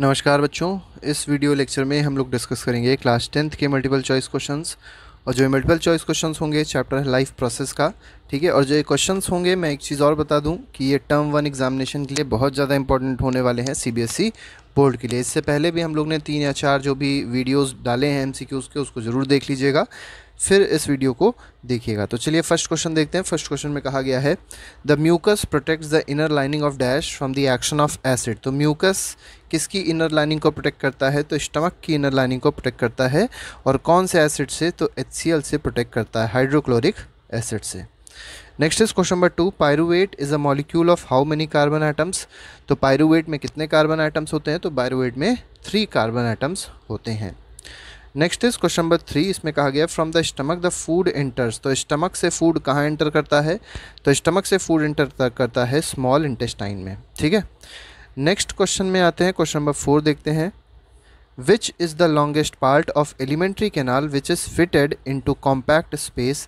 नमस्कार बच्चों इस वीडियो लेक्चर में हम लोग डिस्कस करेंगे क्लास टेंथ के मल्टीपल चॉइस क्वेश्चंस और जो मल्टीपल चॉइस क्वेश्चंस होंगे चैप्टर है लाइफ प्रोसेस का ठीक है और जो ये क्वेश्चंस होंगे मैं एक चीज़ और बता दूं कि ये टर्म वन एग्जामिनेशन के लिए बहुत ज़्यादा इंपॉर्टेंट होने वाले हैं सी बोर्ड e के लिए इससे पहले भी हम लोग ने तीन या चार जो भी वीडियोज़ डाले हैं एम के उसको ज़रूर देख लीजिएगा फिर इस वीडियो को देखिएगा तो चलिए फर्स्ट क्वेश्चन देखते हैं फर्स्ट क्वेश्चन में कहा गया है the mucus protects the inner lining of dash from the action of acid तो म्यूकस किसकी इनर लाइनिंग को प्रोटेक्ट करता है तो स्टमक की इनर लाइनिंग को प्रोटेक्ट करता है और कौन से एसिड से तो एच से प्रोटेक्ट करता है हाइड्रोक्लोरिक एसिड से next is question number two pyruvate is a molecule of how many carbon items तो पायरुवेट में कितने कार्बन आइटम्स होते हैं तो पायरुवेट में थ्री कार्बन आइटम्स होते हैं next is question number three इसमें कहा गया from the stomach the food enters तो स्टमक से फूड कहाँ एंटर करता है तो स्टमक से फूड एंटर करता है स्मॉल इंटेस्टाइन में ठीक है नेक्स्ट क्वेश्चन में आते हैं क्वेश्चन नंबर फोर देखते हैं which is the longest part of alimentary canal which is fitted into compact space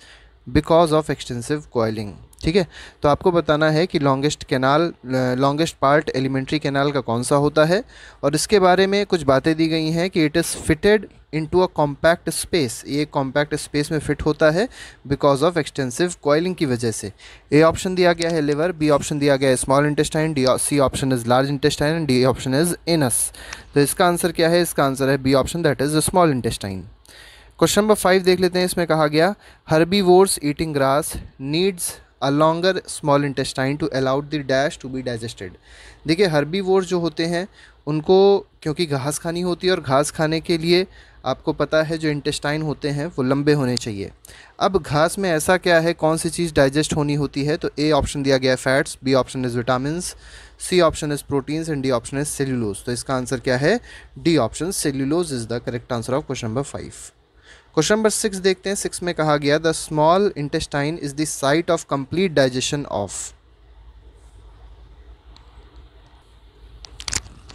because of extensive coiling ठीक है तो आपको बताना है कि longest canal longest part alimentary canal का कौन सा होता है और इसके बारे में कुछ बातें दी गई हैं कि it is fitted into a compact space ये कॉम्पैक्ट स्पेस में फिट होता है बिकॉज ऑफ एक्सटेंसिव कॉइलिंग की वजह से ए ऑप्शन दिया गया है लिवर बी ऑप्शन दिया गया है small intestine D C option is large intestine and D option is anus तो इसका आंसर क्या है इसका आंसर है B option that is small intestine question number five देख लेते हैं इसमें कहा गया herbivores eating grass needs a longer small intestine to allowed the dash to be digested देखिए हर्बी जो होते हैं उनको क्योंकि घास खानी होती है और घास खाने के लिए आपको पता है जो इंटेस्टाइन होते हैं वो लंबे होने चाहिए अब घास में ऐसा क्या है कौन सी चीज़ डाइजेस्ट होनी होती है तो ए ऑप्शन दिया गया है fats B option is vitamin C option is proteins and D option is cellulose तो इसका आंसर क्या है D option cellulose is the correct answer of question number five question number six देखते हैं six में कहा गया the small intestine is the site of complete digestion of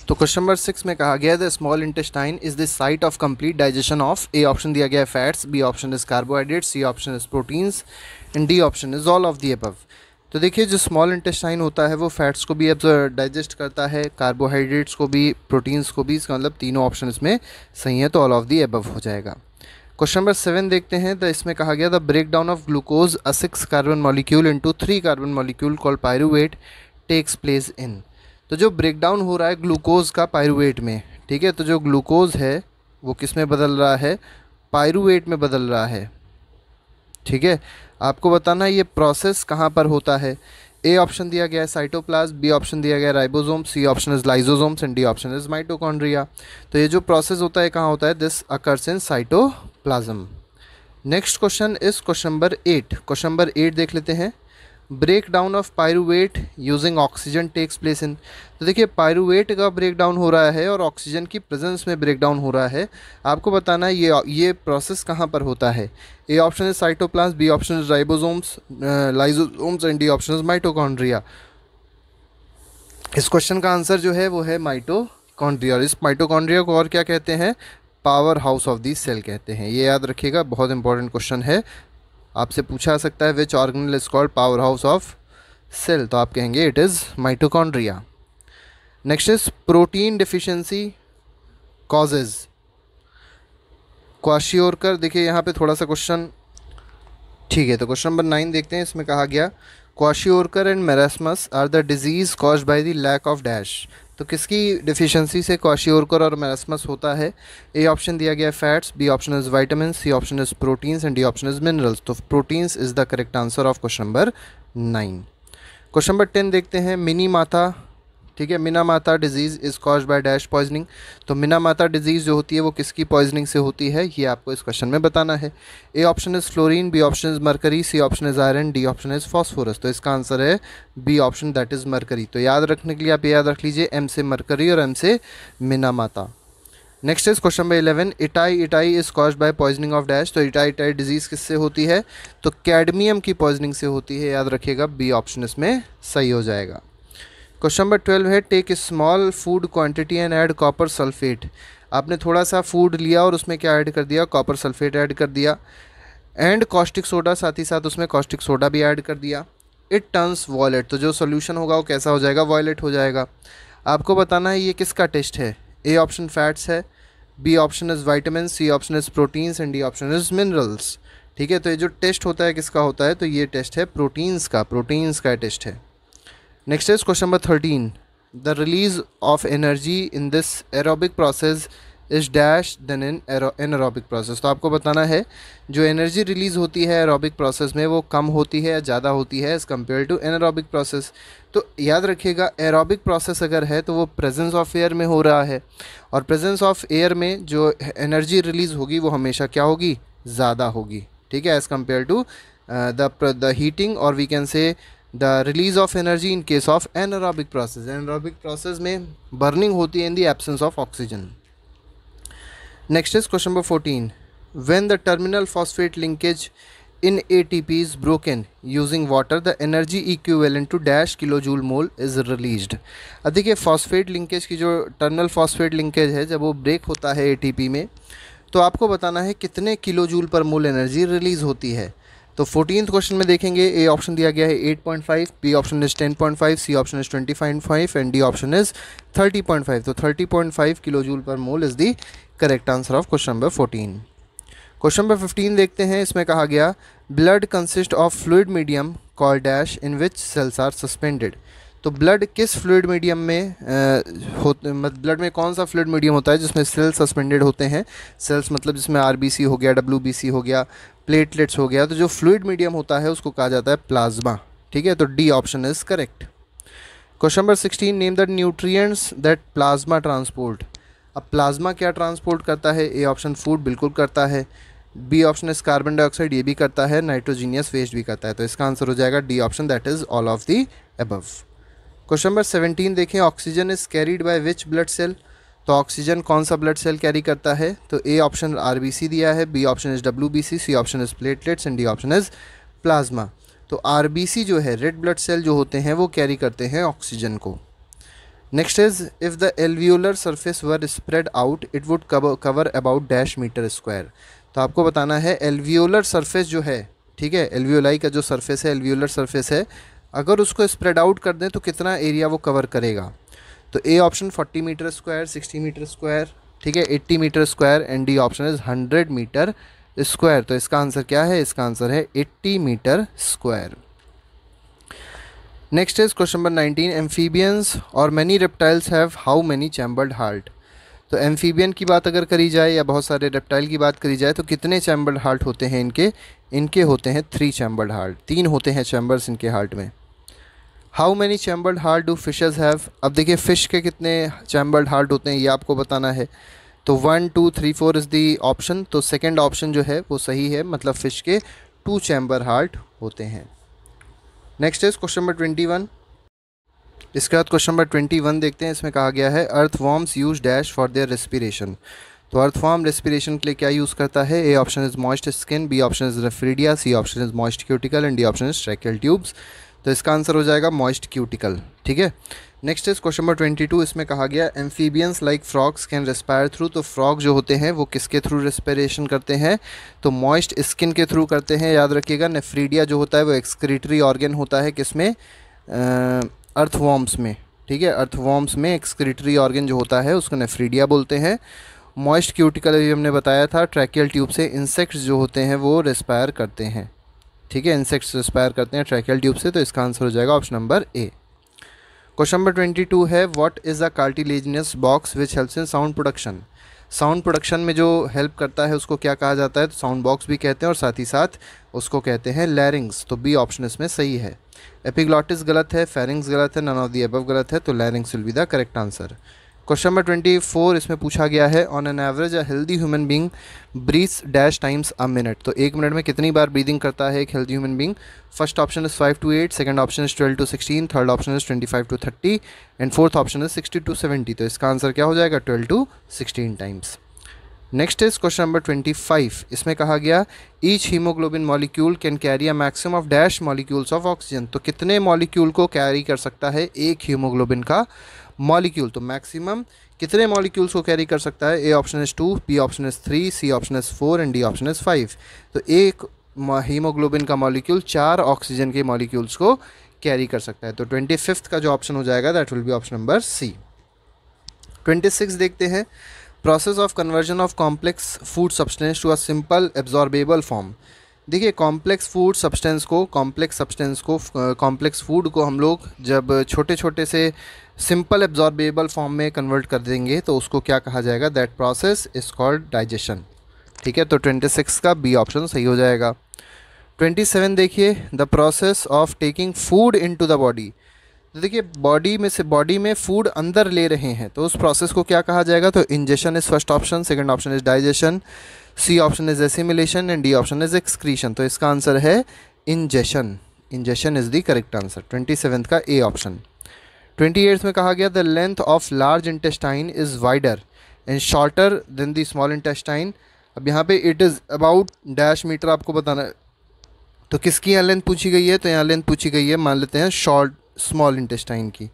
तो क्वेश्चन नंबर सिक्स में कहा गया the small intestine is the site of complete digestion of A option दिया गया fats B option is carbohydrate C option is proteins and D option is all of the अब तो देखिए जो small intestine होता है वो फैट्स को भी अब डाइजेस्ट करता है कार्बोहाइड्रेट्स को भी प्रोटीन्स को भी इसका मतलब तीनों ऑप्शन इसमें सही है तो ऑल ऑफ दी एबव हो जाएगा क्वेश्चन नंबर सेवन देखते हैं तो इसमें कहा गया the breakdown of glucose a six carbon molecule into three carbon molecule call pyruvate takes place in तो जो ब्रेक डाउन हो रहा है ग्लूकोज का पायरुवेट में ठीक है तो जो ग्लूकोज है वो किस में बदल रहा है पायरुवेट में बदल रहा है ठीक है आपको बताना ये प्रोसेस कहाँ पर होता है ए ऑप्शन दिया गया है साइटोप्लाज्म बी ऑप्शन दिया गया है ribosome C option is lysosomes and D option is mitochondria तो ये जो प्रोसेस होता है कहाँ होता है this occurs in cytoplasm next question is question number eight question number eight देख लेते हैं breakdown of pyruvate using oxygen takes place in तो देखिए पायरुवेट का ब्रेक डाउन हो रहा है और ऑक्सीजन की प्रेजेंस में ब्रेक डाउन हो रहा है आपको बताना है ये ये प्रोसेस कहाँ पर होता है A option is cytoplasm B option is lysosomes and D option is mitochondria इस क्वेश्चन का आंसर जो है वो है माइटोकॉन्ड्रिया और इस माइटोकॉन्ड्रिया को और क्या कहते हैं powerhouse of the cell कहते हैं ये याद रखिएगा बहुत इंपॉर्टेंट क्वेश्चन है आपसे पूछा जा सकता है which organelle is called powerhouse of cell तो आप कहेंगे it is mitochondria next is protein deficiency causes kwashiorkor देखिए यहाँ पे थोड़ा सा क्वेश्चन ठीक है तो क्वेश्चन नंबर नाइन देखते हैं इसमें कहा गया kwashiorkor and marasmus are the disease cause by the lack of dash तो किसकी डिफिशियंसी से क्वाशियोरकर और मेरासमस होता है ए ऑप्शन दिया गया fats B option is vitamin C option is proteins and D option is minerals तो proteins is the correct answer of question number nine question number ten देखते हैं Minamata ठीक है Minamata disease is cause by dash poisoning तो Minamata disease जो होती है वो किसकी पॉइजनिंग से होती है ये आपको इस क्वेश्चन में बताना है A option is fluorine B option is mercury C option is iron D option is phosphorus तो इसका आंसर है B option that is mercury तो याद रखने के लिए आप याद रख लीजिए एम से मरकरी और एम से Minamata next is question number eleven itai itai is cause by poisoning of dash तो इटाई इटाई डिजीज़ किससे होती है तो कैडमियम की पॉइजनिंग से होती है याद रखिएगा बी ऑप्शन इसमें सही हो जाएगा क्वेश्चन नंबर ट्वेल्व है take small food quantity and add copper sulphate आपने थोड़ा सा फूड लिया और उसमें क्या ऐड कर दिया कॉपर सल्फेट ऐड कर दिया एंड कॉस्टिक सोडा साथ ही साथ उसमें कॉस्टिक सोडा भी ऐड कर दिया इट टर्न्स वॉलेट तो जो सोल्यूशन होगा वो कैसा हो जाएगा वॉयलेट हो जाएगा आपको बताना है ये किसका टेस्ट है ए ऑप्शन फैट्स है B option is vitamin C option is proteins and D option is minerals ठीक है तो ये जो टेस्ट होता है किसका होता है तो ये टेस्ट है प्रोटीन्स का प्रोटीन्स का टेस्ट है next is question number thirteen the release of energy in this aerobic process is dash than in anaerobic process तो आपको बताना है जो एनर्जी रिलीज़ होती है एरोबिक प्रोसेस में वो कम होती है या ज़्यादा होती है as compare to anaerobic process तो याद रखिएगा एरोबिक प्रोसेस अगर है तो वो प्रेजेंस ऑफ एयर में हो रहा है और प्रेजेंस ऑफ एयर में जो एनर्जी रिलीज़ होगी वो हमेशा क्या होगी ज़्यादा होगी ठीक है as compare to the heating और we can say the release of energy in case of anaerobic process anaerobic process में बर्निंग होती है in the absence of oxygen next is question number fourteen when the terminal phosphate linkage in in is broken using water the energy energy to dash kilo kilojoule mole is release अब देखिए phosphate linkage की जो tunnel phosphate linkage है जब वो break होता है P में तो आपको बताना है कितने किलोजूल पर मोल एनर्जी रिलीज़ होती है तो फोर्टीन क्वेश्चन में देखेंगे ए ऑप्शन दिया गया है 8.5 B option is 10.5 C option is 25.5 and D option is 30.5 तो 30.5 kilojoule per mole is the correct answer of question number fourteen question number fifteen देखते हैं इसमें कहा गया blood consist of fluid medium call dash in which cells are suspended तो blood किस fluid medium में होते मतलब ब्लड में कौन सा फ्लूड मीडियम होता है जिसमें सेल्स सस्पेंडेड होते हैं सेल्स मतलब जिसमें आर हो गया डब्ल्यू हो गया प्लेटलेट्स हो गया तो जो फ्लूड मीडियम होता है उसको कहा जाता है प्लाज्मा ठीक है तो D option is correct question number sixteen name the nutrients that plasma transport अब प्लाज्मा क्या ट्रांसपोर्ट करता है ए ऑप्शन फूड बिल्कुल करता है B option is carbon dioxide ये भी करता है नाइट्रोजीनियस वेस्ट भी करता है तो इसका आंसर हो जाएगा D option that is all of the above question number seventeen देखें oxygen is carried by which blood cell तो ऑक्सीजन कौन सा ब्लड सेल कैरी करता है तो ए ऑप्शन आर दिया है B option is B C option is platelets and D option is plasma तो आर जो है रेड ब्लड सेल जो होते हैं वो कैरी करते हैं ऑक्सीजन को next is if the alveolar surface were spread out it would cover about dash metre square तो आपको बताना है एलव्यूलर सर्फेस जो है ठीक है एलव्यूलाई का जो सर्फेस है एलव्यूलर सर्फेस है अगर उसको स्प्रेड आउट कर दें तो कितना एरिया वो कवर करेगा तो A option 40 metre square 60 metre square ठीक है 80 metre square and D option is 100 metre square तो इसका आंसर क्या है इसका आंसर है 80 metre square next is question number 19 amphibians और many reptiles have how many chambered heart तो एम्फीबियन की बात अगर करी जाए या बहुत सारे रेप्टाइल की बात करी जाए तो कितने चैम्बर्ड हार्ट होते हैं इनके इनके होते हैं थ्री चैम्बर्ड हार्ट तीन होते हैं चैम्बर्स इनके हार्ट में how many chambered heart do fishes have अब देखिए फ़िश के कितने चैम्बर्ड हार्ट होते हैं ये आपको बताना है तो one two three four is the option तो सेकेंड ऑप्शन जो है वो सही है मतलब फ़िश के टू चैम्बर हार्ट होते हैं next is question number twenty one इसके बाद क्वेश्चन नंबर ट्वेंटी वन देखते हैं इसमें कहा गया है earthworms use dash for their respiration तो अर्थ फॉर्म रेस्पिरेशन के लिए क्या यूज़ करता है A option is moist skin B option is nephridia C option is moist cuticle and D option is tracheal tubes तो इसका आंसर हो जाएगा मॉइस्ट क्यूटिकल ठीक है next is question number twenty two इसमें कहा गया amphibians like frogs can respire through तो फ्रॉग जो होते हैं वो किसके थ्रू रेस्पायरेशन करते हैं तो मॉइस्ट स्किन के थ्रू करते हैं याद रखिएगा नेफ्रीडिया जो होता है वो एक्सक्रीटरी ऑर्गेन होता है किसमें वॉर्म्स में ठीक है अर्थवॉर्म्स में एक्सक्रीटरी ऑर्गेन जो होता है उसको नेफ्रीडिया बोलते हैं मॉइस्ट क्यूटिकल भी हमने बताया था ट्रैकियल ट्यूब से इंसेक्ट्स जो होते हैं वो रेस्पायर करते हैं ठीक है इंसेक्ट्स रिस्पायर करते हैं ट्रैकल ट्यूब से तो इसका आंसर हो जाएगा option number A question number twenty two है what is the cartilaginous box which helps in sound production sound production में जो हेल्प करता है उसको क्या कहा जाता है तो साउंड बॉक्स भी कहते हैं और साथ ही साथ उसको कहते हैं लैरिंग्स तो बी ऑप्शन इसमें सही है एपिग्लॉटिस गलत है फेरिंग्स गलत है नन ऑफ दी अबव गलत है तो larynx will be the correct answer question number twenty four इसमें पूछा गया है on an average a healthy human being breathe dash times a minute तो एक मिनट में कितनी बार ब्रीदिंग करता है एक healthy human being first option is five to eight second option is twelve to sixteen third option is twenty five to thirty and fourth option is sixty to seventy तो इसका answer क्या हो जाएगा twelve to sixteen times next is question number twenty five इसमें कहा गया each haemoglobin molecule can carry a maximum of dash molecules of oxygen तो कितने मॉलिक्यूल को कैरी कर सकता है एक हीमोग्लोबिन का मॉलिक्यूल तो मैक्सिमम कितने मॉलिक्यूल्स को कैरी कर सकता है A option is two B option is three C option is four and D option is five तो एक हीमोग्लोबिन का मॉलिक्यूल चार ऑक्सीजन के मॉलिक्यूल्स को कैरी कर सकता है तो ट्वेंटी फिफ्थ का जो ऑप्शन हो जाएगा that will be option number C twenty six देखते हैं process of conversion of complex food substance to a simple absorbable form देखिए कॉम्प्लेक्स फूड सब्सटेंस को कॉम्प्लेक्स सब्सटेंस को कॉम्प्लेक्स फूड को हम लोग जब छोटे छोटे से सिंपल एब्जॉर्बेबल फॉर्म में कन्वर्ट कर देंगे तो उसको क्या कहा जाएगा that process is called digestion ठीक है तो ट्वेंटी सिक्स का बी ऑप्शन सही हो जाएगा ट्वेंटी सेवन देखिए the process of taking food into the body तो देखिए बॉडी में से बॉडी में फूड अंदर ले रहे हैं तो उस प्रोसेस को क्या कहा जाएगा तो ingestion is first option second option is digestion C option is assimilation and D option is excretion तो इसका आंसर है ingestion ingestion is the correct answer twenty seven का ए ऑप्शन ट्वेंटी एट्थ में कहा गया the length of large intestine is wider and shorter than the small intestine अब यहाँ पे it is about dash metre आपको बताना है तो किसकी यहाँ लेंथ पूछी गई है तो यहाँ लेंथ पूछी गई है मान लेते हैं शॉर्ट स्मॉल इंटेस्टाइन की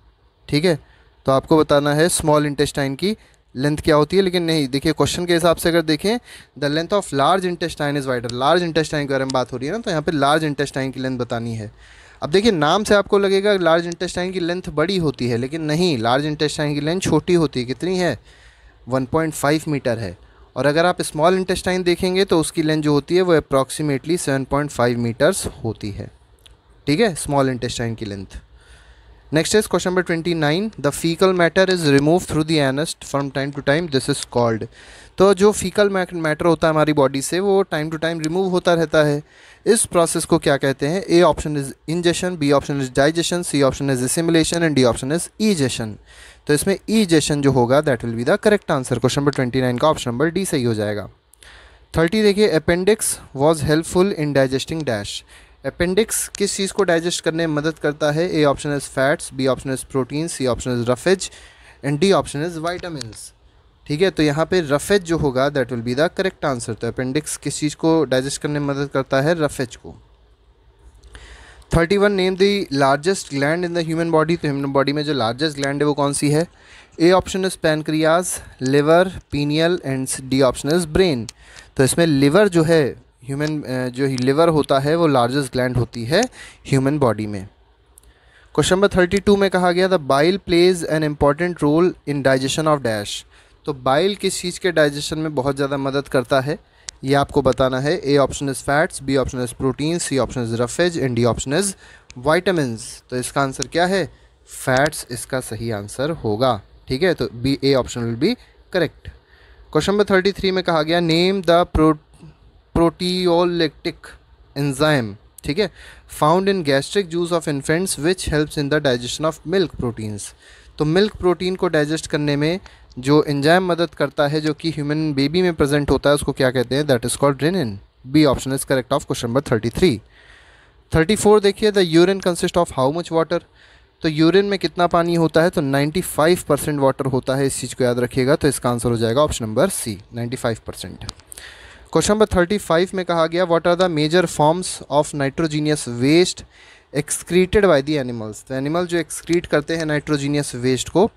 ठीक है तो आपको बताना है स्मॉल इंटेस्टाइन की लेंथ क्या होती है लेकिन नहीं देखिए क्वेश्चन के हिसाब से अगर देखें the length of large intestine is wider large intestine के बारे में बात हो रही है ना तो यहाँ पे लार्ज इंटेस्टाइन की लेंथ बतानी है अब देखिए नाम से आपको लगेगा लार्ज इंटेस्टाइन की लेंथ बड़ी होती है लेकिन नहीं लार्ज इंटेस्टाइन की लेंथ छोटी होती है कितनी है वन मीटर है और अगर आप स्मॉल इंटेस्टाइन देखेंगे तो उसकी लेंथ जो होती है वो अप्रॉक्सीमेटली सेवन मीटर्स होती है ठीक है स्मॉल इंटेस्टाइन की length next is question number twenty nine the faecal matter is remove through the anus from time to time this is called तो जो फीकल मैटर होता है हमारी बॉडी से वो टाइम टू टाइम रिमूव होता रहता है इस प्रोसेस को क्या कहते हैं A option is ingestion B option is digestion C option is assimilation and D option is egestion तो इसमें ईजेशन जो होगा that will be the correct answer question number twenty nine का ऑप्शन नंबर डी सही हो जाएगा thirty देखिए appendix was helpful in digesting dash appendix किस चीज़ को डाइजेस्ट करने में मदद करता है A option is fats B option is protein C option is roughage and D option is vitamin ठीक है तो यहाँ पे रफेज जो होगा that will be the correct answer तो अपेंडिक्स किस चीज़ को डाइजेस्ट करने में मदद करता है रफेज को thirty one name the largest gland in the human body तो ह्यूमन बॉडी में जो लार्जेस्ट ग्लैंड है वो कौन सी है A option is pancreas liver pineal and D option is brain तो इसमें लिवर जो है ह्यूमन जो लिवर होता है वो लार्जेस्ट ग्लैंड होती है ह्यूमन बॉडी में क्वेश्चन नंबर थर्टी टू में कहा गया था bile plays an important role in digestion of dash तो बाइल किस चीज़ के डाइजेशन में बहुत ज़्यादा मदद करता है ये आपको बताना है A option is fats B option is protein C option is roughage and D option is vitamins तो इसका आंसर क्या है फैट्स इसका सही आंसर होगा ठीक है तो B A option will be correct question number thirty three में कहा गया name the pro proteolytic enzyme ठीक है found in gastric juice of infants which helps in the digestion of milk proteins तो मिल्क प्रोटीन को digest करने में जो एंजाइम मदद करता है जो कि ह्यूमन बेबी में प्रेजेंट होता है उसको क्या कहते हैं that is called rennin B option is correct of question number thirty three thirty four देखिए the urine consist of how much water तो यूरिन में कितना पानी होता है तो 95 परसेंट वाटर होता है इस चीज़ को याद रखिएगा तो इसका आंसर हो जाएगा option number C 95 percent question number thirty five में कहा गया what are the major forms of nitrogenous waste excreted by the animals तो एनिमल जो एक्सक्रीट करते हैं नाइट्रोजीनियस वेस्ट को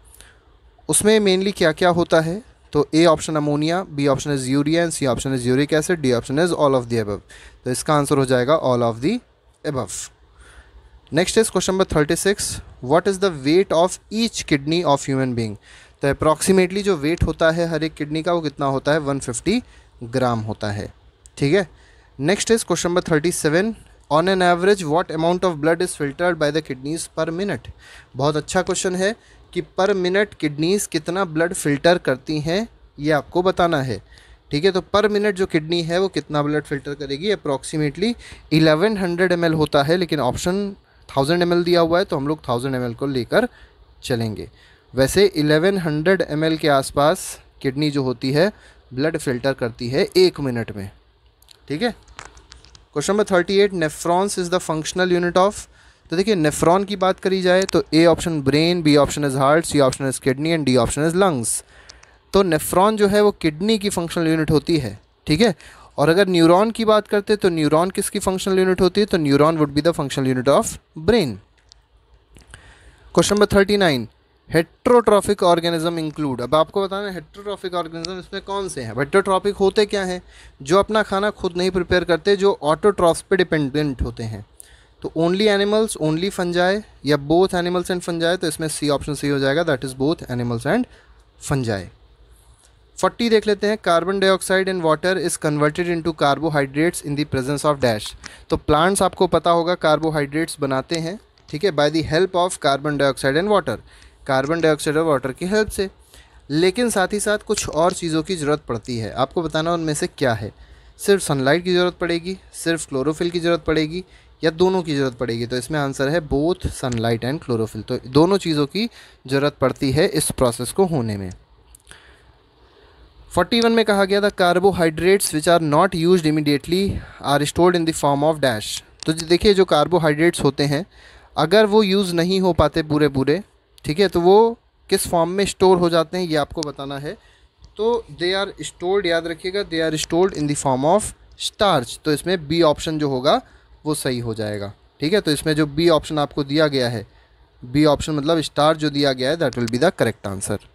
उसमें मेनली क्या क्या होता है तो A option ammonia B option is urea and C option is uric acid D option is all of the above तो इसका आंसर हो जाएगा all of the above next is question number thirty six what is the weight of each kidney of human being तो approximately जो weight होता है हर एक kidney का वो कितना होता है वन फिफ्टी ग्राम होता है ठीक है next is question number thirty seven on an average what amount of blood is filtered by the kidneys per minute बहुत अच्छा क्वेश्चन है कि पर मिनट किडनीज कितना ब्लड फिल्टर करती हैं ये आपको बताना है ठीक है तो पर मिनट जो किडनी है वो कितना ब्लड फिल्टर करेगी अप्रॉक्सीमेटली इलेवन हंड्रेड एम होता है लेकिन ऑप्शन थाउजेंड एम दिया हुआ है तो हम लोग थाउजेंड एम को लेकर चलेंगे वैसे इलेवन हंड्रेड एम के आसपास किडनी जो होती है ब्लड फिल्टर करती है एक मिनट में ठीक है question number thirty eight nephrons is the functional unit of तो देखिए नेफ्रॉन की बात करी जाए तो A option brain B option is heart C option is kidney and D option is lungs तो नेफ्रॉन जो है वो किडनी की फंक्शनल यूनिट होती है ठीक है और अगर न्यूरॉन की बात करते तो न्यूरॉन किसकी फंक्शनल यूनिट होती है तो neuron would be the functional unit of brain question number thirty nine heterotrophic organism include अब आपको बताना है हेट्रोट्रॉफिक ऑर्गेनिज्म इसमें कौन से हैं हेट्रोट्रॉफिक होते क्या हैं जो अपना खाना खुद नहीं प्रिपेयर करते जो ऑटोट्रॉफ्स पे डिपेंडेंट होते हैं तो ओनली एनिमल्स ओनली फंजाए या बोथ एनिमल्स एंड फंजाए तो इसमें सी ऑप्शन सही हो जाएगा that is both animals and fungi forty देख लेते हैं carbon dioxide and water is converted into carbohydrates in the presence of dash तो प्लांट्स आपको पता होगा कार्बोहाइड्रेट्स बनाते हैं ठीक है by the help of carbon dioxide and water carbon dioxide और वाटर की हेल्प से लेकिन साथ ही साथ कुछ और चीज़ों की ज़रूरत पड़ती है आपको बताना उनमें से क्या है सिर्फ सनलाइट की ज़रूरत पड़ेगी सिर्फ क्लोरोफिल की ज़रूरत पड़ेगी या दोनों की ज़रूरत पड़ेगी तो इसमें आंसर है बोथ सनलाइट एंड क्लोरोफिल तो दोनों चीज़ों की ज़रूरत पड़ती है इस प्रोसेस को होने में 41 में कहा गया था carbohydrates which are not use immediately are stored in the form of dash तो देखिए जो कार्बोहाइड्रेट्स होते हैं अगर वो यूज़ नहीं हो पाते पूरे पूरे ठीक है तो वो किस फॉर्म में स्टोर हो जाते हैं ये आपको बताना है तो दे आर स्टोर्ड याद रखिएगा they are stored in the form of starch तो इसमें बी ऑप्शन जो होगा वो सही हो जाएगा ठीक है तो इसमें जो बी ऑप्शन आपको दिया गया है बी ऑप्शन मतलब स्टार जो दिया गया है that will be the correct answer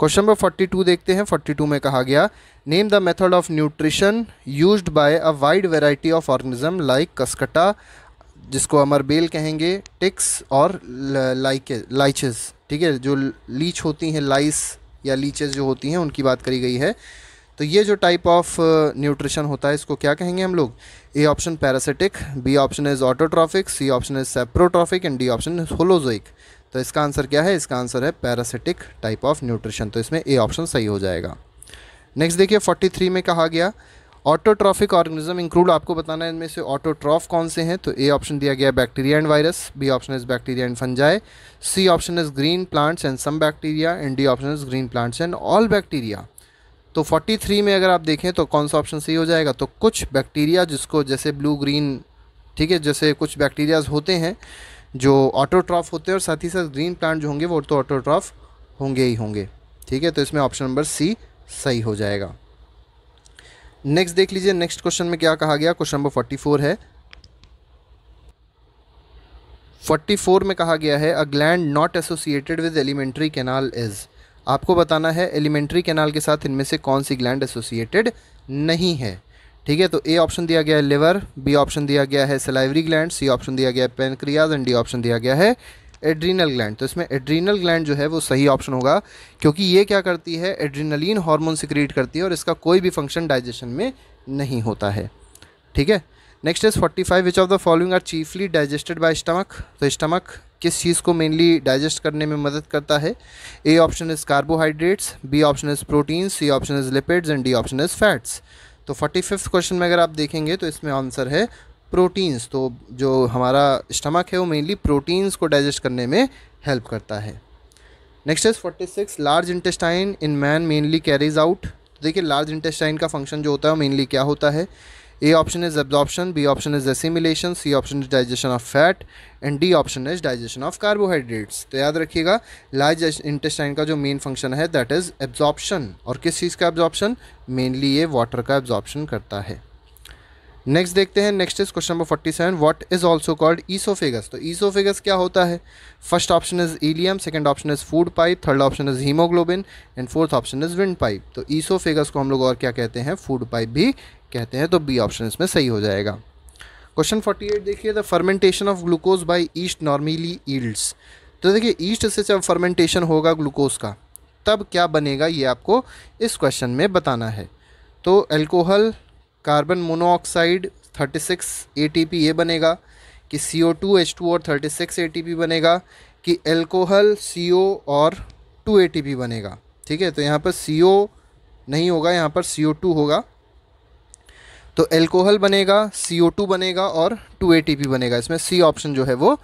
question number forty two देखते हैं फोर्टी टू में कहा गया name the method of nutrition used by a wide variety of organism like cuscuta जिसको अमर बेल कहेंगे टिक्स और लाइके लाइचेस ठीक है जो लीच होती हैं लाइस या लीचेस जो होती हैं उनकी बात करी गई है तो ये जो टाइप ऑफ न्यूट्रिशन होता है इसको क्या कहेंगे हम लोग A option parasitic B option is autotrophic C option is saprotrophic and D option is holozoic तो इसका आंसर क्या है इसका आंसर है पैरासिटिक टाइप ऑफ न्यूट्रिशन तो इसमें ए ऑप्शन सही हो जाएगा नेक्स्ट देखिए 43 में कहा गया ऑटोट्रॉफिक ऑर्गेनिज्म इंक्लूड आपको बताना है इनमें से ऑटोट्रॉफ कौन से हैं तो ए ऑप्शन दिया गया bacteria and virus B option is bacteria and fungi C option is green plants and some bacteria and D option is green plants and all bacteria तो 43 में अगर आप देखें तो कौन सा ऑप्शन सही हो जाएगा तो कुछ बैक्टीरिया जिसको जैसे ब्लू ग्रीन ठीक है जैसे कुछ बैक्टीरियाज होते हैं जो ऑटोट्रॉफ होते हैं और साथ ही साथ ग्रीन प्लांट जो होंगे वो तो ऑटोट्रॉफ होंगे ही होंगे ठीक है तो इसमें ऑप्शन नंबर सी सही हो जाएगा नेक्स्ट देख लीजिए नेक्स्ट क्वेश्चन में क्या कहा गया क्वेश्चन नंबर फोर्टी फोर है फोर्टी फोर में कहा गया है a gland not associated with alimentary canal is आपको बताना है एलिमेंट्री कैनाल के साथ इनमें से कौन सी ग्लैंड एसोसिएटेड नहीं है ठीक है तो ए ऑप्शन दिया गया है लिवर बी ऑप्शन दिया गया है सलाइवरी ग्लैंड सी ऑप्शन दिया गया है पेनक्रियाज एंड डी ऑप्शन दिया गया है एड्रीनल ग्लैंड तो इसमें एड्रीनल ग्लैंड जो है वो सही ऑप्शन होगा क्योंकि ये क्या करती है एड्रीनलिन हार्मोन सिक्रिएट करती है और इसका कोई भी फंक्शन डाइजेशन में नहीं होता है ठीक है next is forty five which of the following are chiefly digested by stomach तो स्टमक किस चीज़ को मेनली डाइजेस्ट करने में मदद करता है A option is carbohydrates B option is protein C option is lipids and D option is fats तो फोर्टी फिफ्थ क्वेश्चन में अगर आप देखेंगे तो इसमें आंसर है प्रोटीन्स तो जो हमारा स्टमक है वो मेनली प्रोटीन्स को डाइजेस्ट करने में हेल्प करता है next is forty six large intestine in man mainly carries out देखिए लार्ज इंटेस्टाइन का फंक्शन जो होता है वो मेनली क्या होता है A option is absorption B option is assimilation C option is digestion of fat and D option is digestion of carbohydrates तो याद रखिएगा लार्ज इंटेस्टाइन का जो मेन फंक्शन है दैट इज एब्जॉर्प्शन और किस चीज़ का एब्जॉर्प्शन मेनली ये वाटर का एब्जॉर्प्शन करता है नेक्स्ट देखते हैं next is question number forty seven what is also called oesophagus तो ईसोफेगस क्या होता है first option is ileum second option is food pipe third option is haemoglobin and fourth option is wind pipe तो oesophagus को हम लोग और क्या कहते हैं फूड पाइप भी कहते हैं तो बी ऑप्शन इसमें सही हो जाएगा क्वेश्चन फोर्टी एट देखिए the fermentation of glucose by yeast normally yields तो देखिए ईस्ट से जब फर्मेंटेशन होगा ग्लूकोज का तब क्या बनेगा ये आपको इस क्वेश्चन में बताना है तो एल्कोहल कार्बन मोनोऑक्साइड 36 एटीपी ये बनेगा कि C O two H two और 36 एटीपी बनेगा कि एल्कोहल सी ओ और 2 एटीपी बनेगा ठीक है तो यहाँ पर सी ओ नहीं होगा यहाँ पर सी ओ टू होगा तो एल्कोहल बनेगा सी ओ टू बनेगा और 2 एटीपी बनेगा इसमें सी ऑप्शन जो है वो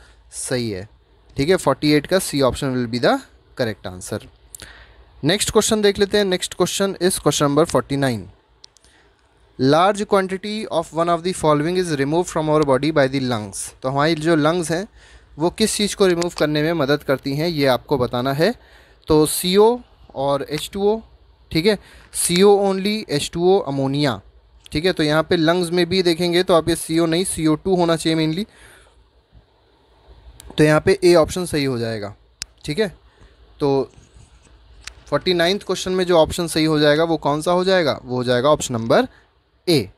सही है ठीक है 48 का C option will be the correct answer next question देख लेते हैं next question is question number nine large quantity of one of the following is remove from our body by the lungs तो हमारी जो लंग्स हैं वो किस चीज़ को रिमूव करने में मदद करती हैं ये आपको बताना है तो सी ओ और एच टू ओ ठीक है C O only H two O ammonia ठीक है तो यहाँ पे लंग्स में भी देखेंगे तो आप ये सी ओ नहीं सी ओ टू होना चाहिए मेनली तो यहाँ पे ए ऑप्शन सही हो जाएगा ठीक है तो फोर्टी नाइन्थ क्वेश्चन में जो ऑप्शन सही हो जाएगा वो कौन सा हो जाएगा वो हो जाएगा ऑप्शन नंबर ए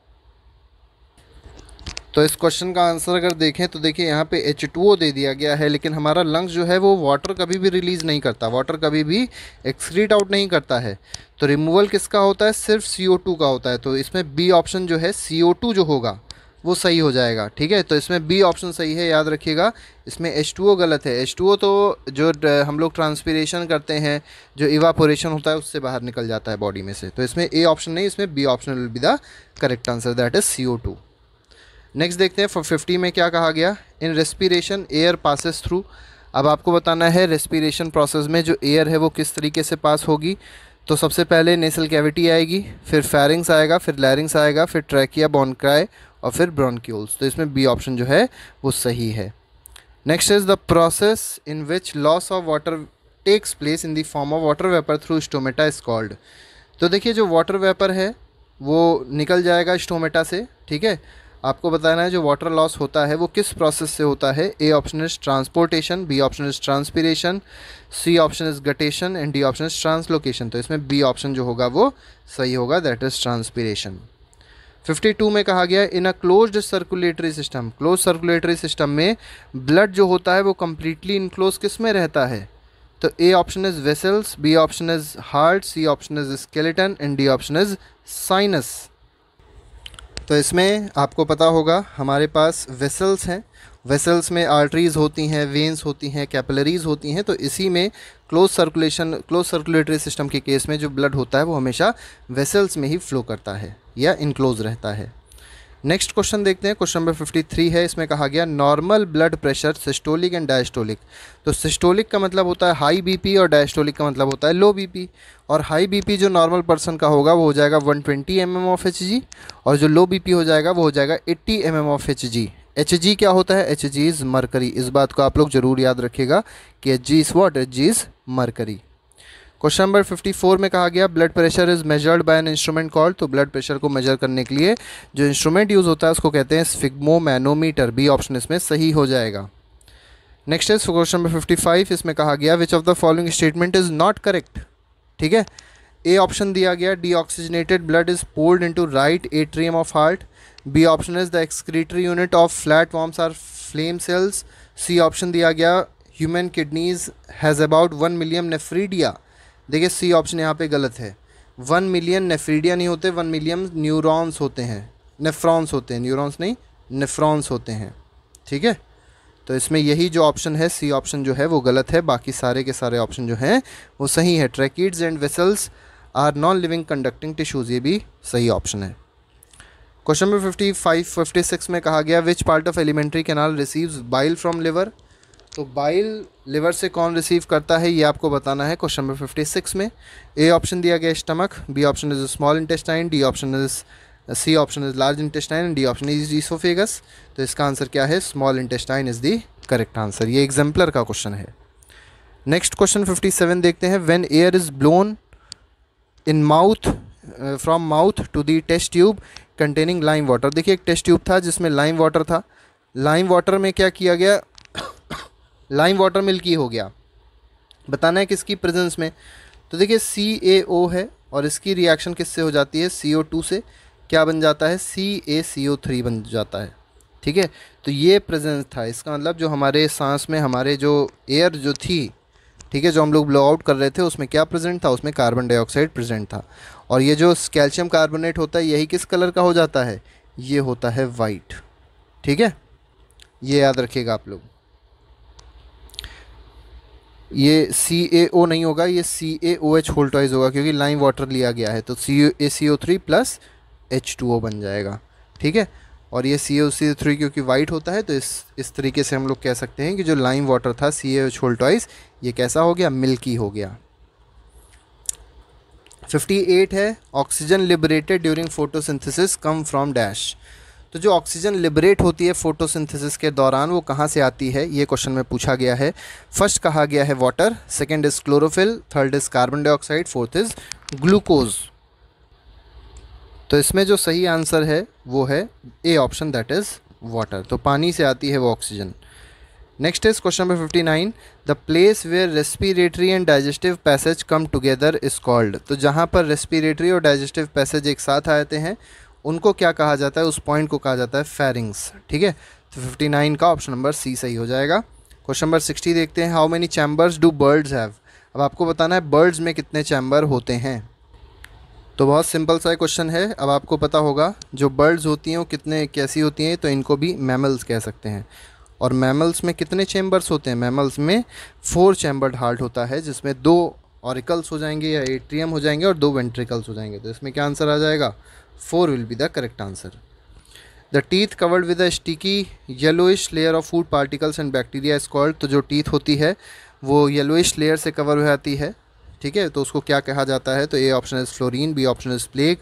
तो इस क्वेश्चन का आंसर अगर देखें तो देखिए यहाँ पे एच टू दे दिया गया है लेकिन हमारा लंग्स जो है वो वाटर कभी भी रिलीज़ नहीं करता वाटर कभी भी एक्सक्रीट आउट नहीं करता है तो रिमूवल किसका होता है सिर्फ सी का होता है तो इसमें बी ऑप्शन जो है सी जो होगा वो सही हो जाएगा ठीक है तो इसमें बी ऑप्शन सही है याद रखिएगा इसमें H2O गलत है H2O तो जो हम लोग ट्रांसपीरेशन करते हैं जो इवापोरेशन होता है उससे बाहर निकल जाता है बॉडी में से तो इसमें ए ऑप्शन नहीं इसमें B option will be the correct answer that is C next देखते हैं फॉर फिफ्टी में क्या कहा गया in respiration air passes through अब आपको बताना है रेस्पिरेशन प्रोसेस में जो एयर है वो किस तरीके से पास होगी तो सबसे पहले नेसल कैविटी आएगी फिर फेरिंग्स आएगा फिर लैरिंग्स आएगा फिर ट्रैकिया बॉनक्राई और फिर ब्रॉनक्यूल्स तो इसमें बी ऑप्शन जो है वो सही है next is the process in which loss of water takes place in the form of water vapour through stomata is called तो देखिए जो वाटर वेपर है वो निकल जाएगा स्टोमेटा से ठीक है आपको बताना है जो वाटर लॉस होता है वो किस प्रोसेस से होता है A option is transportation B option is transpiration C option is guttation and D option is translocation तो इसमें बी ऑप्शन जो होगा वो सही होगा दैट इज ट्रांसपीरेशन 52 में कहा गया in a closed circulatory system close circulatory system में ब्लड जो होता है वो कम्प्लीटली इनक्लोज किस में रहता है तो A option is vessels B option is heart C option is skeleton and D option is sinus तो इसमें आपको पता होगा हमारे पास वेसल्स हैं वेसल्स में आर्टरीज़ होती हैं वेंस होती हैं कैपलरीज़ होती हैं तो इसी में close circulation close circulatory system के केस में जो ब्लड होता है वो हमेशा वेसल्स में ही फ़्लो करता है या इनक्लोज रहता है नेक्स्ट क्वेश्चन देखते हैं क्वेश्चन नंबर 53 है इसमें कहा गया normal blood pressure systolic and diastolic तो सिस्टोलिक का मतलब होता है हाई बीपी और डायस्टोलिक का मतलब होता है लो बीपी और हाई बीपी जो नॉर्मल पर्सन का होगा वो हो जाएगा 120 twenty M M of H G और जो लो बीपी हो जाएगा वो हो जाएगा 80 M M of H G H G क्या होता है एच जी इज़ मरकरी इस बात को आप लोग ज़रूर याद रखिएगा कि H G is what H G is mercury question number 54 में कहा गया blood pressure is measured by an instrument call तो ब्लड प्रेशर को मेजर करने के लिए जो इंस्ट्रूमेंट यूज़ होता है उसको कहते हैं स्फिग्मोमैनोमीटर बी ऑप्शन इसमें सही हो जाएगा नेक्स्ट इज क्वेश्चन नंबर 55 इसमें कहा गया which of the following statement is not correct ठीक है ए ऑप्शन दिया गया deoxygenated blood is poured into right atrium of heart B option is the excretory unit of flat worms are flame cells C option दिया गया human kidneys has about one million nephridia देखिए C option यहाँ पे गलत है one million nephridia नहीं होते one million neurons होते हैं नेफ्रॉन्स होते हैं न्यूरॉन्स नहीं नेफ्रॉन्स होते हैं ठीक है तो इसमें यही जो ऑप्शन है सी ऑप्शन जो है वो गलत है बाकी सारे के सारे ऑप्शन जो हैं वो सही है tracheids and vessels are non living conducting tissues ये भी सही ऑप्शन है question number fifty five fifty six में कहा गया which part of alimentary canal receives bile from liver तो बाइल लिवर से कौन रिसीव करता है ये आपको बताना है क्वेश्चन नंबर फिफ्टी सिक्स में ए ऑप्शन दिया गया stomach B option is small intestine D option is C option is large intestine D option is oesophagus तो इसका आंसर क्या है small intestine is the correct answer ये exemplar का question है नेक्स्ट क्वेश्चन फिफ्टी सेवन देखते हैं when air is blown in mouth from mouth to the test tube containing lime water देखिए एक टेस्ट ट्यूब था जिसमें लाइम वाटर था लाइम वाटर में क्या किया गया लाइम वाटर मिल्क ही हो गया बताना है किसकी प्रेजेंस में तो देखिए सी ए ओ है और इसकी रिएक्शन किससे हो जाती है सी ओ टू से क्या बन जाता है सी ए सी ओ थ्री बन जाता है ठीक है तो ये प्रेजेंस था इसका मतलब जो हमारे सांस में हमारे जो एयर जो थी ठीक है जो हम लोग ब्लो आउट कर रहे थे उसमें क्या प्रेजेंट था उसमें कार्बन डाइऑक्साइड प्रेजेंट था और ये जो कैल्शियम कार्बोनेट होता है यही किस कलर का हो जाता है ये होता है वाइट ठीक है ये याद रखिएगा आप लोग ये सी ए ओ नहीं होगा ये सी ए ओ एच होल्टॉइज होगा क्योंकि लाइम वाटर लिया गया है तो C A C O three plus H two O बन जाएगा ठीक है और ये सी ओ सी ओ थ्री क्योंकि वाइट होता है तो इस इस तरीके से हम लोग कह सकते हैं कि जो लाइम वाटर था सी एच होल्टॉइज ये कैसा हो गया मिल्की हो गया 58 है oxygen liberated during photosynthesis come from dash तो जो ऑक्सीजन लिबरेट होती है फोटोसिंथेसिस के दौरान वो कहाँ से आती है ये क्वेश्चन में पूछा गया है फर्स्ट कहा गया है water second is chlorophyll third is carbon dioxide fourth is glucose तो इसमें जो सही आंसर है वो है A option that is water तो पानी से आती है वो oxygen next is question number fifty nine the place where respiratory and digestive passage come together is called तो जहाँ पर रेस्पिरेटरी और डाइजेस्टिव पैसेज एक साथ आते हैं उनको क्या कहा जाता है उस पॉइंट को कहा जाता है फेरिंग्स ठीक है तो फिफ्टी नाइन का ऑप्शन नंबर सी सही हो जाएगा क्वेश्चन नंबर सिक्सटी देखते हैं how many chambers do birds have अब आपको बताना है बर्ड्स में कितने चैम्बर होते हैं तो बहुत सिंपल सा क्वेश्चन है अब आपको पता होगा जो बर्ड्स होती हैं वो कितने कैसी होती हैं तो इनको भी मैमल्स कह सकते हैं और मैमल्स में कितने चैम्बर्स होते हैं मैमल्स में फोर चैम्बर्ड हार्ट होता है जिसमें दो ऑरिकल्स हो जाएंगे या एट्रियम हो जाएंगे और दो वेंट्रिकल्स हो जाएंगे तो इसमें क्या आंसर आ जाएगा four will be the correct answer the teeth covered with a sticky yellowish layer of food particles and bacteria is तो जो टीथ होती है वो येलोइश लेयर से कवर हो जाती है ठीक है तो उसको क्या कहा जाता है तो A option is fluorine B option is plaque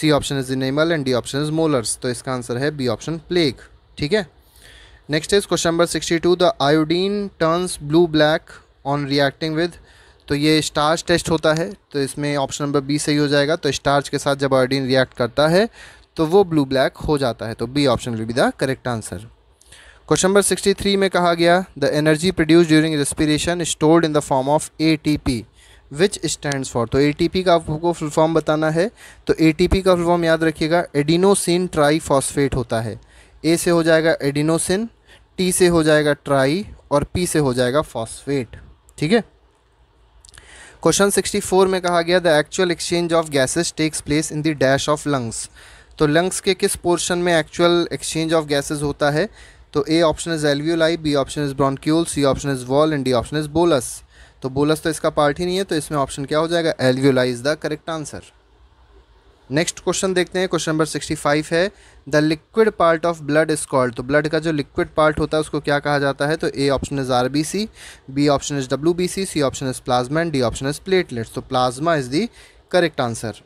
C option is enamel and D option is molars तो इसका आंसर है बी ऑप्शन प्लेग ठीक है next is question number sixty two the iodine turns blue black on reacting with तो ये starch test होता है तो इसमें ऑप्शन नंबर बी सही हो जाएगा तो स्टार्च के साथ जब आयोडीन रिएक्ट करता है तो वो ब्लू ब्लैक हो जाता है तो B option will be the correct answer question number sixty three में कहा गया the energy produce during respiration stored in the form of A T P which stand for तो ए टी पी का आपको फुल फॉर्म बताना है तो A T P का फुल फॉर्म याद रखिएगा एडिनोसिन ट्राई फॉस्फेट होता है ए से हो जाएगा एडिनोसिन टी से हो जाएगा ट्राई और पी से हो जाएगा फॉस्फेट ठीक है क्वेश्चन 64 में कहा गया the actual exchange of gases takes place in the dash of lungs तो लंग्स के किस पोर्शन में एक्चुअल एक्सचेंज ऑफ गैसेस होता है तो A option is alveoli B option is bronchiole C option is wall and D option is bolus तो bolus तो इसका पार्ट ही नहीं है तो इसमें ऑप्शन क्या हो जाएगा alveoli is the correct answer next question देखते हैं क्वेश्चन नंबर सिक्सटी फाइव है the liquid part of blood is called तो ब्लड का जो लिक्विड पार्ट होता है उसको क्या कहा जाता है तो A option is R B C B option is W B C C option is plasma and D option is platelets तो plasma is the correct answer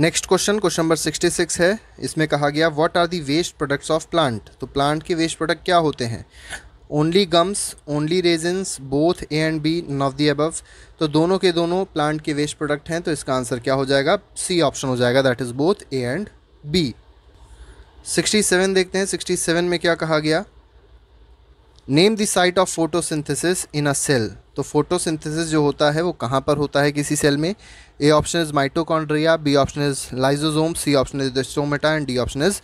next question question number sixty six है इसमें कहा गया what are the waste products of plant तो plant के waste product क्या होते हैं only gums only resins both A and B none of the above तो दोनों के दोनों प्लांट के वेस्ट प्रोडक्ट हैं तो इसका आंसर क्या हो जाएगा सी ऑप्शन हो जाएगा that is both A and B sixty seven देखते हैं सिक्सटी सेवन में क्या कहा गया name the site of photosynthesis in a cell तो फोटोसिंथेसिस जो होता है वो कहाँ पर होता है किसी सेल में A option is mitochondria B option is lysosome C option is the stomata and D option is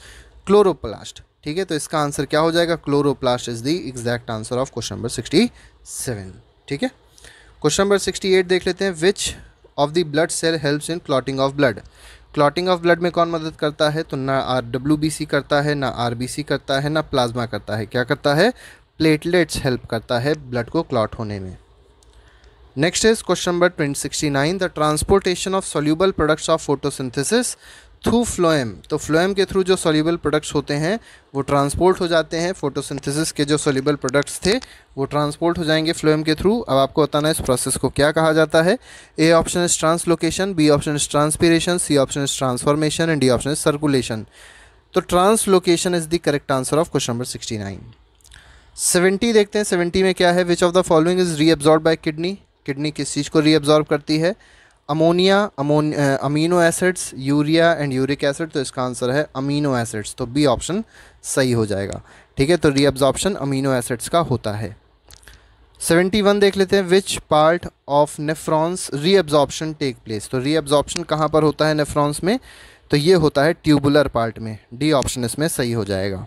chloroplast ठीक है तो इसका आंसर क्या हो जाएगा chloroplast is the exact answer of question number sixty seven ठीक है क्वेश्चन नंबर सिक्सटी एट देख लेते हैं which of the blood cell helps in clotting of blood clotting of blood में कौन मदद करता है तो ना आर डब्ल्यू बी सी करता है ना आर बी सी करता है ना प्लाज्मा करता है क्या करता है प्लेटलेट्स हेल्प करता है ब्लड को क्लॉट होने में next is question number twenty sixty nine the transportation of soluble products of photosynthesis through phloem तो फ्लोएम के थ्रू जो सोल्यूबल प्रोडक्ट्स होते हैं वो ट्रांसपोर्ट हो जाते हैं फोटोसिंथेसिस के जो सोल्यूबल प्रोडक्ट्स थे वो ट्रांसपोर्ट हो जाएंगे फ्लोएम के थ्रू अब आपको बताना है इस प्रोसेस को क्या कहा जाता है A option is translocation B option is transpiration C option is transformation and D option is circulation तो translocation is the correct answer of question number sixty nine seventy देखते हैं सेवेंटी में क्या है which of the following is reabsorb by kidney kidney किस चीज़ को reabsorb करती है ammonia amino acids urea and uric acid तो इसका आंसर है अमीनो एसिड्स तो बी ऑप्शन सही हो जाएगा ठीक है तो रीअब्जॉर्प्शन अमीनो एसिड्स का होता है सेवेंटी वन देख लेते हैं which part of nephrons reabsorption take place तो रीअब्जॉर्प्शन कहाँ पर होता है नेफ्रॉन्स में तो ये होता है ट्यूबुलर पार्ट में डी ऑप्शन इसमें सही हो जाएगा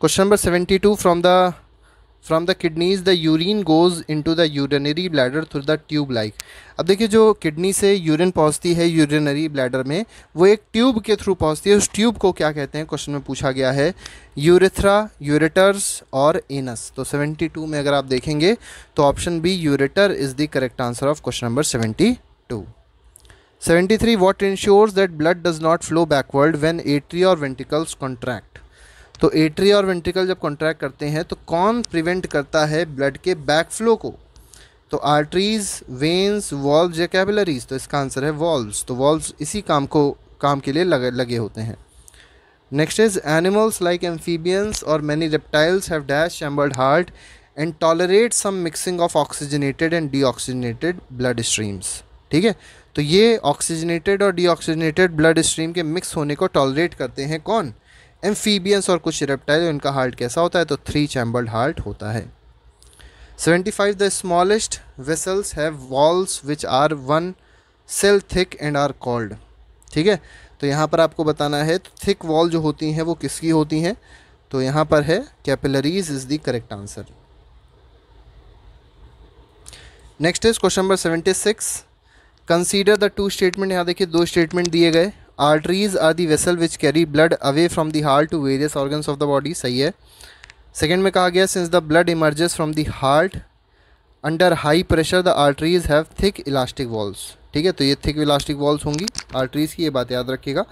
question number seventy two from the from the kidneys the urine goes into the urinary bladder through the tube like अब देखिए जो किडनी से यूरिन पहुँचती है यूरिनरी ब्लैडर में वो एक ट्यूब के थ्रू पहुँचती है उस ट्यूब को क्या कहते हैं क्वेश्चन में पूछा गया है यूरेथ्रा यूरेटर्स और एनस तो 72 में अगर आप देखेंगे तो option B ureter is the correct answer of question number 72 73 what ensures that blood does not flow backward when atria और वेंटिकल्स कॉन्ट्रैक्ट तो एट्री और वेंट्रिकल जब कॉन्ट्रैक्ट करते हैं तो कौन प्रिवेंट करता है ब्लड के बैक फ्लो को तो आर्टरीज वेन्स वॉल्व या कैबलरीज तो इसका आंसर है वॉल्व्स तो वॉल्व्स इसी काम को काम के लिए लगे लगे होते हैं next is animals like amphibians और many reptiles have dash chambered heart and tolerate some mixing of oxygenated and oxygenated blood streams ठीक है तो ये ऑक्सीजनेटेड और डीऑक्सीजनेटेड ब्लड स्ट्रीम के मिक्स होने को टॉलरेट करते हैं कौन एम्फीबियंस और कुछ रेप्टाइल इनका हार्ट कैसा होता है तो थ्री चैम्बर्ड हार्ट होता है seventy five the smallest vessels have walls which are one cell thick and are called ठीक है तो यहाँ पर आपको बताना है तो थिक वॉल जो होती हैं वो किसकी होती हैं तो यहाँ पर है capillaries is the correct answer next is question number seventy six consider the two statement यहाँ देखिए दो स्टेटमेंट दिए गए arteries are the vessel which carry blood away from the heart to various organs of the body सही है second में कहा गया since the blood emerges from the heart under high pressure the arteries have thick elastic walls ठीक है तो ये thick elastic walls होंगी आर्टरीज़ की ये बात याद रखिएगा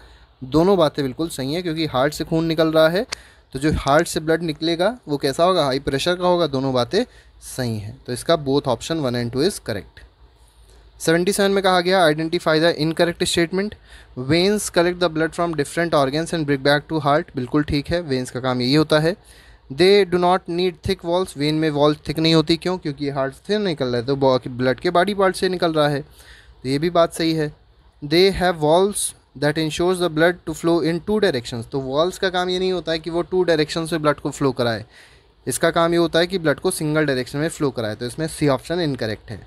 दोनों बातें बिल्कुल सही हैं क्योंकि हार्ट से खून निकल रहा है तो जो हार्ट से ब्लड निकलेगा वो कैसा होगा हाई प्रेशर का होगा दोनों बातें सही हैं तो इसका both option one and two is correct seventy seven में कहा गया identify the incorrect statement veins collect the blood from different organs and bring back to heart बिल्कुल ठीक है वेन्स का काम यही होता है they do not need thick walls vein में वॉल्स थिक नहीं होती क्यों क्योंकि हार्ट से निकल रहा है तो ब्लड के बॉडी पार्ट से निकल रहा है तो ये भी बात सही है they have walls that ensures the blood to flow in two direction तो वॉल्स का काम ये नहीं होता है कि वो टू डायरेक्शन से ब्लड को फ्लो कराए इसका काम ये होता है कि ब्लड को सिंगल डायरेक्शन में फ्लो कराए तो इसमें सी ऑप्शन इनकरेक्ट है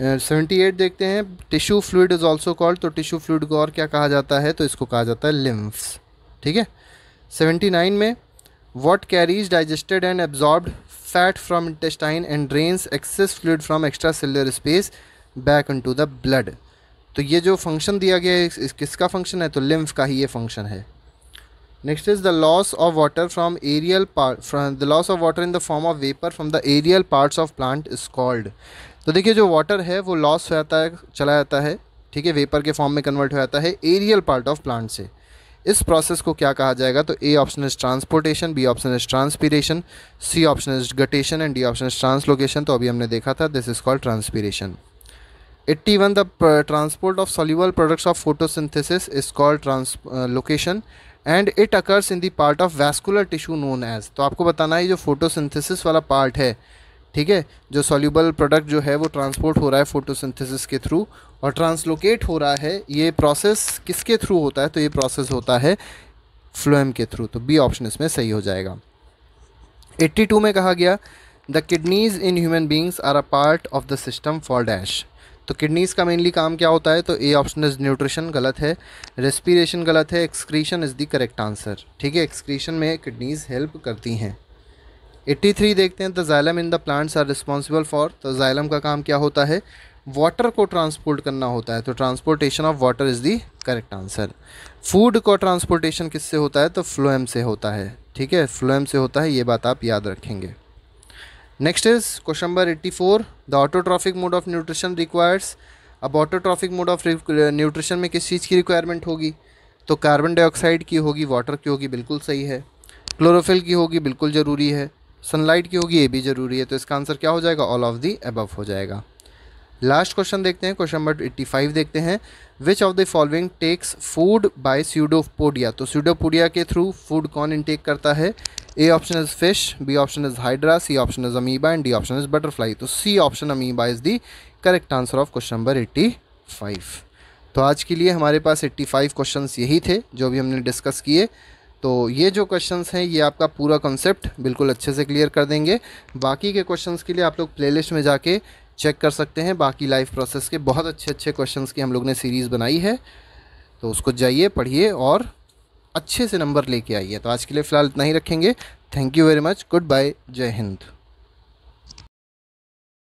सेवेंटी एट देखते हैं tissue fluid is also called तो टिश्यू फ्लूड को और क्या कहा जाता है तो इसको कहा जाता है लिम्फ्स ठीक है सेवेंटी नाइन में what carries digested and absorb fat from intestine and drains excess fluid from extracellular space back into the blood तो ये जो फंक्शन दिया गया है इस, किसका फंक्शन है तो लिम्फ का ही ये फंक्शन है next is the loss of water from aerial part the loss of water in the form of vapour from the aerial parts of plant is called तो देखिए जो वाटर है वो लॉस हो जाता है चला जाता है ठीक है वेपर के फॉर्म में कन्वर्ट हो जाता है एरियल पार्ट ऑफ प्लांट से इस प्रोसेस को क्या कहा जाएगा तो A option is transportation B option is transpiration C option is guttation and D option is translocation तो अभी हमने देखा था this is called transpiration eighty one the transport of soluble products of photosynthesis is called translocation and it occurs in the part of vascular tissue known as तो आपको बताना है जो फोटोसिंथेसिस वाला पार्ट है ठीक है जो सॉल्यूबल प्रोडक्ट जो है वो ट्रांसपोर्ट हो रहा है फोटोसिंथेसिस के थ्रू और ट्रांसलोकेट हो रहा है ये प्रोसेस किसके थ्रू होता है तो ये प्रोसेस होता है फ्लोएम के थ्रू तो बी ऑप्शन इसमें सही हो जाएगा 82 में कहा गया the kidneys in human beings are a part of the system for dash तो किडनीज़ का मेनली काम क्या होता है तो ए ऑप्शन इज न्यूट्रिशन गलत है रेस्पिरेशन गलत है excretion is the correct answer ठीक है एक्सक्रीशन में किडनीज़ हेल्प करती हैं 83 देखते हैं the xylem in the plants are responsible for तो, तो का काम क्या होता है वाटर को ट्रांसपोर्ट करना होता है तो transportation of water is the correct answer food का ट्रांसपोर्टेशन किससे होता है तो फ्लोएम से होता है ठीक है फ्लोएम से होता है ये बात आप याद रखेंगे next is question number eighty four the autotrophic mode of nutrition requires अब ऑटोट्रॉफिक मोड ऑफ न्यूट्रिशन में किस चीज़ की रिक्वायरमेंट होगी तो कार्बन डाइऑक्साइड की होगी वाटर की होगी बिल्कुल सही है क्लोरोफिल की होगी बिल्कुल ज़रूरी है सनलाइट की होगी ये भी ज़रूरी है तो इसका आंसर क्या हो जाएगा ऑल ऑफ दी एबव हो जाएगा लास्ट क्वेश्चन देखते हैं क्वेश्चन नंबर 85 देखते हैं which of the following takes food by pseudopodia तो स्यूडोपोडिया के थ्रू फूड कौन इनटेक करता है A option is fish B option is hydra C option is amoeba and D option is butterfly तो C option amoeba is the correct answer of question number eighty five तो आज के लिए हमारे पास eighty five question यही थे जो भी हमने डिस्कस किए तो ये जो क्वेश्चंस हैं ये आपका पूरा कॉन्सेप्ट बिल्कुल अच्छे से क्लियर कर देंगे बाकी के क्वेश्चंस के लिए आप लोग प्लेलिस्ट में जाके चेक कर सकते हैं बाकी लाइफ प्रोसेस के बहुत अच्छे अच्छे क्वेश्चंस की हम लोग ने सीरीज़ बनाई है तो उसको जाइए पढ़िए और अच्छे से नंबर लेके आइए तो आज के लिए फ़िलहाल इतना ही रखेंगे thank you very much goodbye जय हिंद